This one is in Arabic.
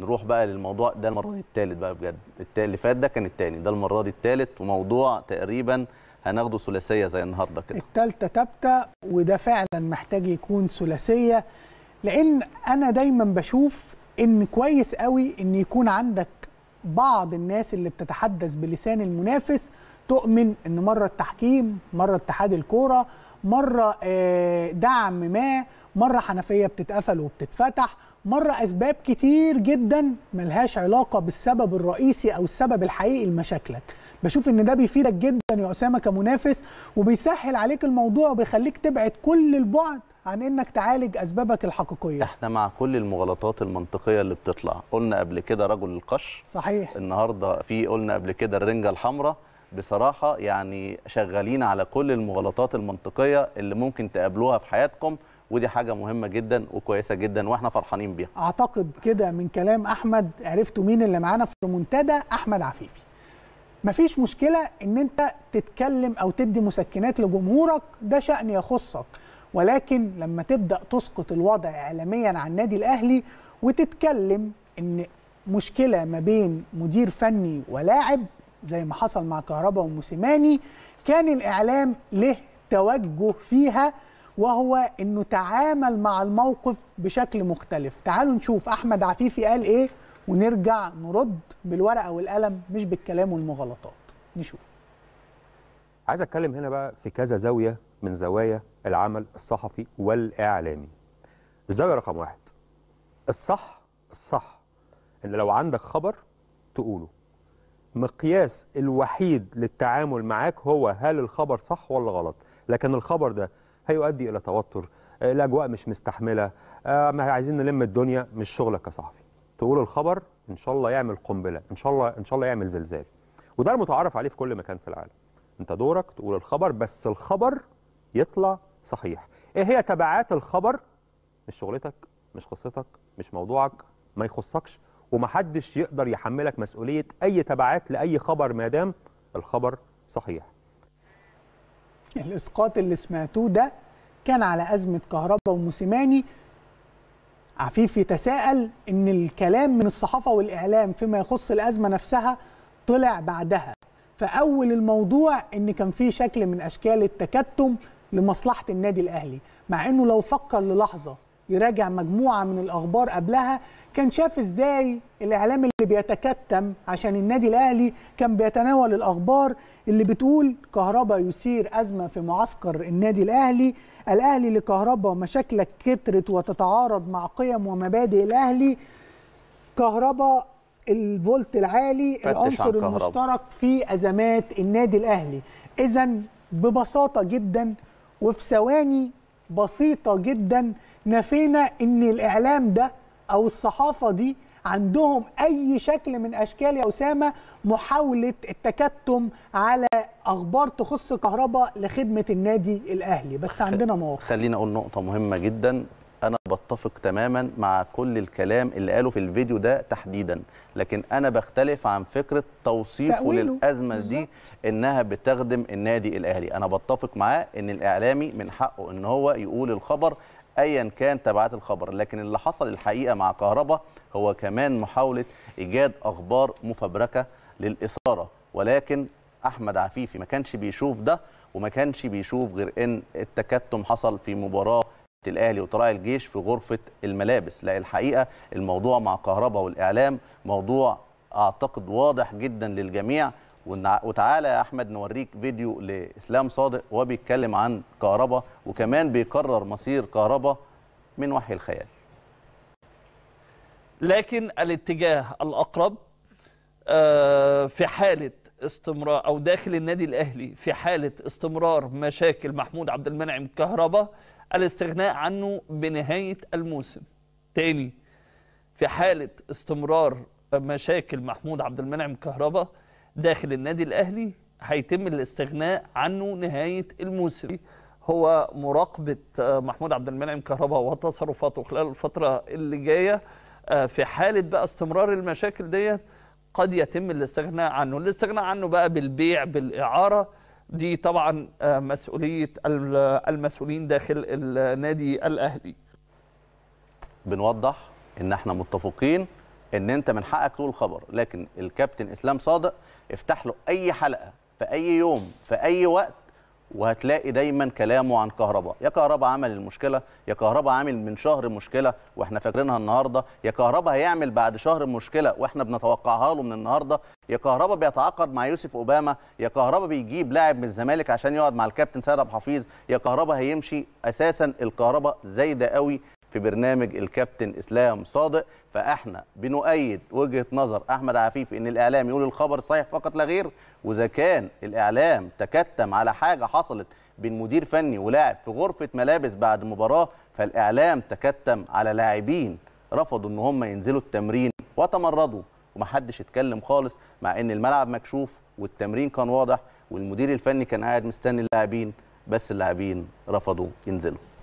نروح بقى للموضوع ده المره دي الثالث بقى بجد اللي فات ده كان الثاني ده المره دي الثالث وموضوع تقريبا هناخده ثلاثيه زي النهارده كده الثالثه ثابته وده فعلا محتاج يكون ثلاثيه لان انا دايما بشوف ان كويس قوي ان يكون عندك بعض الناس اللي بتتحدث بلسان المنافس تؤمن ان مره التحكيم مره اتحاد الكوره مره آه، دعم ما مره حنفيه بتتقفل وبتتفتح مر اسباب كتير جدا ملهاش علاقه بالسبب الرئيسي او السبب الحقيقي لمشاكلك بشوف ان ده بيفيدك جدا يا اسامه كمنافس وبيسهل عليك الموضوع وبيخليك تبعد كل البعد عن انك تعالج اسبابك الحقيقيه احنا مع كل المغالطات المنطقيه اللي بتطلع قلنا قبل كده رجل القش صحيح النهارده في قلنا قبل كده الرنجه الحمراء بصراحه يعني شغالين على كل المغالطات المنطقيه اللي ممكن تقابلوها في حياتكم ودي حاجه مهمه جدا وكويسه جدا واحنا فرحانين بيها اعتقد كده من كلام احمد عرفتوا مين اللي معانا في المنتدى احمد عفيفي مفيش مشكله ان انت تتكلم او تدي مسكنات لجمهورك ده شان يخصك ولكن لما تبدا تسقط الوضع اعلاميا عن النادي الاهلي وتتكلم ان مشكله ما بين مدير فني ولاعب زي ما حصل مع كهربا وموسيماني كان الاعلام له توجه فيها وهو انه تعامل مع الموقف بشكل مختلف تعالوا نشوف احمد عفيفي قال ايه ونرجع نرد بالورقه والقلم مش بالكلام والمغالطات نشوف عايز اتكلم هنا بقى في كذا زاويه من زوايا العمل الصحفي والاعلامي الزاويه رقم واحد الصح الصح ان لو عندك خبر تقوله مقياس الوحيد للتعامل معاك هو هل الخبر صح ولا غلط لكن الخبر ده هيؤدي الى توتر آه، الاجواء مش مستحمله آه، ما عايزين نلم الدنيا مش شغلك يا صاحبي تقول الخبر ان شاء الله يعمل قنبله ان شاء الله ان شاء الله يعمل زلزال وده المتعارف عليه في كل مكان في العالم انت دورك تقول الخبر بس الخبر يطلع صحيح ايه هي تبعات الخبر مش شغلتك مش قصتك مش موضوعك ما يخصكش ومحدش يقدر يحملك مسؤوليه اي تبعات لاي خبر ما دام الخبر صحيح الاسقاط اللي سمعتوه ده كان على ازمه كهربا وموسيماني عفيف يتساءل ان الكلام من الصحافه والاعلام فيما يخص الازمه نفسها طلع بعدها فاول الموضوع ان كان في شكل من اشكال التكتم لمصلحه النادي الاهلي مع انه لو فكر للحظه يراجع مجموعه من الاخبار قبلها كان شاف ازاي الاعلام اللي بيتكتم عشان النادي الاهلي كان بيتناول الاخبار اللي بتقول كهربا يثير ازمه في معسكر النادي الاهلي الاهلي لكهربا مشاكلك كترت وتتعارض مع قيم ومبادئ الاهلي كهربا الفولت العالي العنصر المشترك في ازمات النادي الاهلي اذا ببساطه جدا وفي ثواني بسيطه جدا نفينا ان الاعلام ده او الصحافه دي عندهم اي شكل من اشكال يا اسامه محاوله التكتم على اخبار تخص كهرباء لخدمه النادي الاهلي بس عندنا مواقف خلينا اقول نقطه مهمه جدا انا بتفق تماما مع كل الكلام اللي قاله في الفيديو ده تحديدا لكن انا بختلف عن فكره توصيفه تأويله. للازمه بالزبط. دي انها بتخدم النادي الاهلي انا بتفق معاه ان الاعلامي من حقه ان هو يقول الخبر ايا كان تبعات الخبر لكن اللي حصل الحقيقه مع كهربا هو كمان محاوله ايجاد اخبار مفبركه للاثاره ولكن احمد عفيفي ما كانش بيشوف ده وما كانش بيشوف غير ان التكتم حصل في مباراه الاهلي وطلائع الجيش في غرفه الملابس لا الحقيقه الموضوع مع كهرباء والاعلام موضوع اعتقد واضح جدا للجميع وتعالى يا احمد نوريك فيديو لاسلام صادق وبيتكلم عن كهرباء وكمان بيكرر مصير كهرباء من وحي الخيال لكن الاتجاه الاقرب آه، في حاله استمرار او داخل النادي الاهلي في حاله استمرار مشاكل محمود عبد المنعم كهرباء الاستغناء عنه بنهاية الموسم تاني في حالة استمرار مشاكل محمود عبد المنعم كهربا داخل النادي الأهلي هيتم الاستغناء عنه نهاية الموسم هو مراقبة آه، محمود عبد المنعم كهربا وتصرفاته خلال الفترة اللي جاية آه، في حالة بقى استمرار المشاكل ديت قد يتم الاستغناء عنه الاستغناء عنه بقى بالبيع بالإعارة دي طبعا آه، مسؤوليه المسؤولين داخل النادي الاهلي بنوضح ان احنا متفقين ان انت من حقك تقول خبر لكن الكابتن اسلام صادق افتح له اي حلقه في اي يوم في اي وقت وهتلاقي دايما كلامه عن كهرباء يا كهرباء عمل المشكله يا كهرباء عامل من شهر مشكله واحنا فاكرينها النهارده يا كهرباء هيعمل بعد شهر مشكله واحنا بنتوقعها له من النهارده يا كهرباء بيتعاقد مع يوسف اوباما يا كهرباء بيجيب لاعب من الزمالك عشان يقعد مع الكابتن سيد عبد الحفيظ يا كهرباء هيمشي اساسا الكهرباء زايده قوي في برنامج الكابتن اسلام صادق فاحنا بنؤيد وجهه نظر احمد عفيف ان الاعلام يقول الخبر صحيح فقط لا غير واذا كان الاعلام تكتم على حاجه حصلت بين مدير فني ولاعب في غرفه ملابس بعد مباراه فالاعلام تكتم على لاعبين رفضوا ان هم ينزلوا التمرين وتمردوا ومحدش اتكلم خالص مع ان الملعب مكشوف والتمرين كان واضح والمدير الفني كان قاعد مستني اللاعبين بس اللاعبين رفضوا ينزلوا